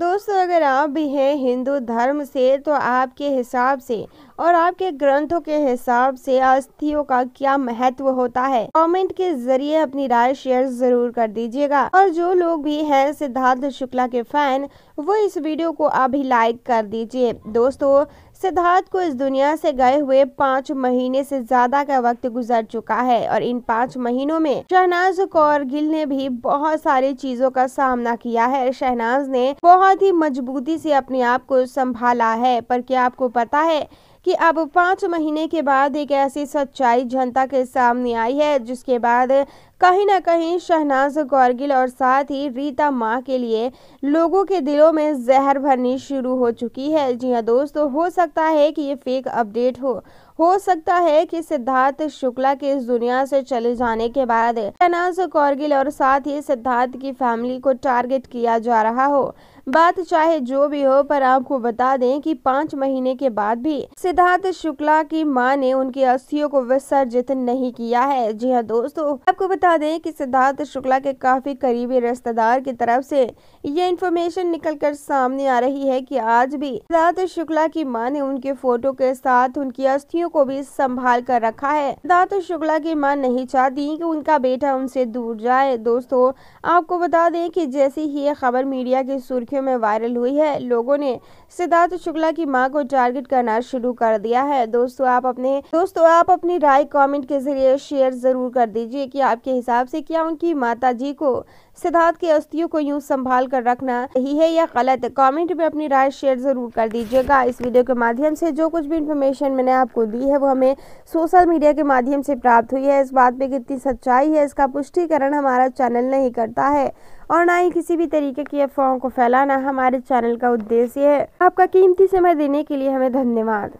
दोस्तों अगर आप भी हैं हिंदू धर्म से तो आपके हिसाब से और आपके ग्रंथों के हिसाब से अस्थियों का क्या महत्व होता है कमेंट के जरिए अपनी राय शेयर जरूर कर दीजिएगा और जो लोग भी हैं सिद्धार्थ शुक्ला के फैन वो इस वीडियो को अभी लाइक कर दीजिए दोस्तों सिद्धार्थ को इस दुनिया से गए हुए पाँच महीने से ज्यादा का वक्त गुजर चुका है और इन पाँच महीनों में शहनाज कौर गिल ने भी बहुत सारी चीजों का सामना किया है शहनाज ने बहुत ही मजबूती से अपने आप को संभाला है पर क्या आपको पता है कि अब पाँच महीने के बाद एक ऐसी सच्चाई जनता के सामने आई है जिसके बाद कहीं ना कहीं शहनाज गौरगिल और साथ ही रीता माँ के लिए लोगों के दिलों में जहर भरनी शुरू हो चुकी है जी हाँ दोस्तों हो सकता है कि ये फेक अपडेट हो हो सकता है कि सिद्धार्थ शुक्ला के इस दुनिया से चले जाने के बाद शहनाज कौरगिल और साथ ही सिद्धार्थ की फैमिली को टारगेट किया जा रहा हो बात चाहे जो भी हो पर आपको बता दें कि पाँच महीने के बाद भी सिद्धार्थ शुक्ला की मां ने उनकी अस्थियों को विसर्जित नहीं किया है जी हाँ दोस्तों आपको बता दें कि सिद्धार्थ शुक्ला के काफी करीबी रिश्तेदार की तरफ से ये इन्फॉर्मेशन निकल कर सामने आ रही है कि आज भी सिद्धार्थ शुक्ला की मां ने उनके फोटो के साथ उनकी अस्थियों को भी संभाल कर रखा है सिद्धार्थ शुक्ला की मां नहीं चाहती कि उनका बेटा उनसे दूर जाए दोस्तों आपको बता दें कि जैसे ही ये खबर मीडिया की सुर्खी सुर्खियों में वायरल हुई है लोगों ने सिद्धार्थ शुक्ला की मां को टारगेट करना शुरू कर दिया है दोस्तों आप अपने दोस्तों आप अपनी राय कमेंट के जरिए शेयर जरूर कर दीजिए कि आपके हिसाब से क्या उनकी माता जी को सिद्धार्थ की अस्थियों को यूं संभाल कर रखना सही है या गलत कमेंट में अपनी राय शेयर जरूर कर दीजिएगा इस वीडियो के माध्यम से जो कुछ भी इन्फॉर्मेशन मैंने आपको दी है वो हमें सोशल मीडिया के माध्यम से प्राप्त हुई है इस बात पे कितनी सच्चाई है इसका पुष्टिकरण हमारा चैनल नहीं करता है और ना ही किसी भी तरीके की अफवाहों को फैला बताना हमारे चैनल का उद्देश्य है आपका कीमती समय देने के लिए हमें धन्यवाद